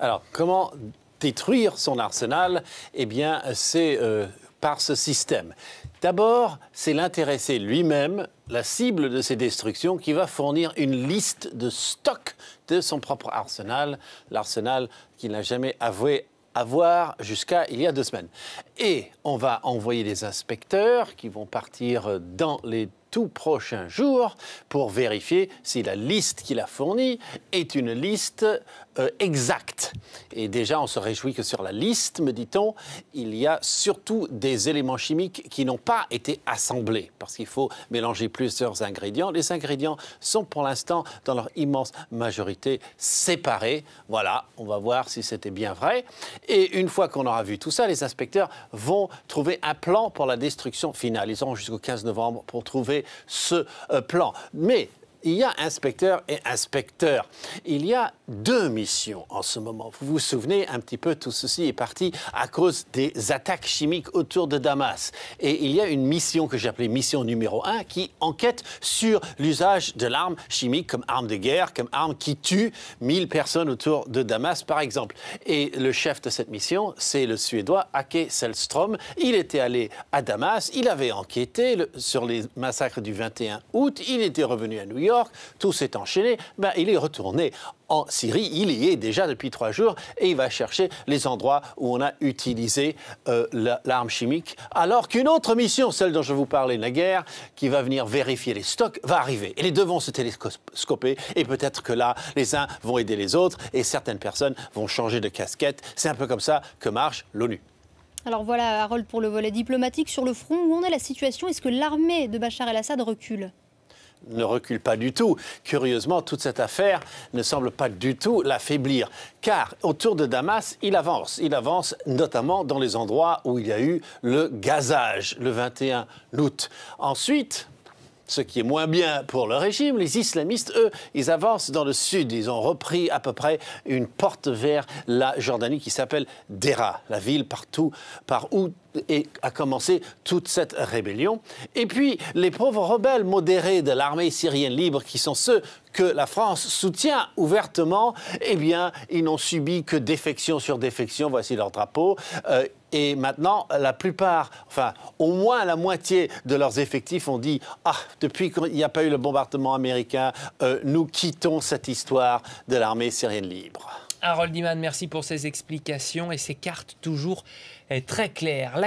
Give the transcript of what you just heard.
Alors, comment détruire son arsenal Eh bien, c'est euh, par ce système. D'abord, c'est l'intéressé lui-même, la cible de ces destructions, qui va fournir une liste de stocks de son propre arsenal, l'arsenal qu'il n'a jamais avoué avoir jusqu'à il y a deux semaines. Et on va envoyer des inspecteurs qui vont partir euh, dans les tout prochain jour pour vérifier si la liste qu'il a fournie est une liste euh, exacte. Et déjà, on se réjouit que sur la liste, me dit-on, il y a surtout des éléments chimiques qui n'ont pas été assemblés, parce qu'il faut mélanger plusieurs ingrédients. Les ingrédients sont pour l'instant, dans leur immense majorité, séparés. Voilà, on va voir si c'était bien vrai. Et une fois qu'on aura vu tout ça, les inspecteurs vont trouver un plan pour la destruction finale. Ils auront jusqu'au 15 novembre pour trouver ce euh, plan. Mais il y a inspecteur et inspecteur. Il y a deux missions en ce moment. Vous vous souvenez un petit peu, tout ceci est parti à cause des attaques chimiques autour de Damas. Et il y a une mission que j'appelais mission numéro un qui enquête sur l'usage de l'arme chimique comme arme de guerre, comme arme qui tue 1000 personnes autour de Damas, par exemple. Et le chef de cette mission, c'est le Suédois Ake Selström. Il était allé à Damas, il avait enquêté sur les massacres du 21 août, il était revenu à New York tout s'est enchaîné, ben, il est retourné en Syrie, il y est déjà depuis trois jours et il va chercher les endroits où on a utilisé euh, l'arme chimique, alors qu'une autre mission, celle dont je vous parlais la guerre, qui va venir vérifier les stocks, va arriver. Et les deux vont se télescoper et peut-être que là, les uns vont aider les autres et certaines personnes vont changer de casquette. C'est un peu comme ça que marche l'ONU. Alors voilà, Harold, pour le volet diplomatique, sur le front, où en est la situation Est-ce que l'armée de Bachar el-Assad recule ne recule pas du tout. Curieusement, toute cette affaire ne semble pas du tout l'affaiblir, car autour de Damas, il avance. Il avance notamment dans les endroits où il y a eu le gazage le 21 août. Ensuite, ce qui est moins bien pour le régime, les islamistes, eux, ils avancent dans le sud. Ils ont repris à peu près une porte vers la Jordanie qui s'appelle Dera, la ville partout par où et a commencé toute cette rébellion. Et puis, les pauvres rebelles modérés de l'armée syrienne libre, qui sont ceux que la France soutient ouvertement, eh bien, ils n'ont subi que défection sur défection, voici leur drapeau. Euh, et maintenant, la plupart, enfin, au moins la moitié de leurs effectifs ont dit Ah, depuis qu'il n'y a pas eu le bombardement américain, euh, nous quittons cette histoire de l'armée syrienne libre. Harold Diman, merci pour ces explications et ces cartes toujours eh, très claires.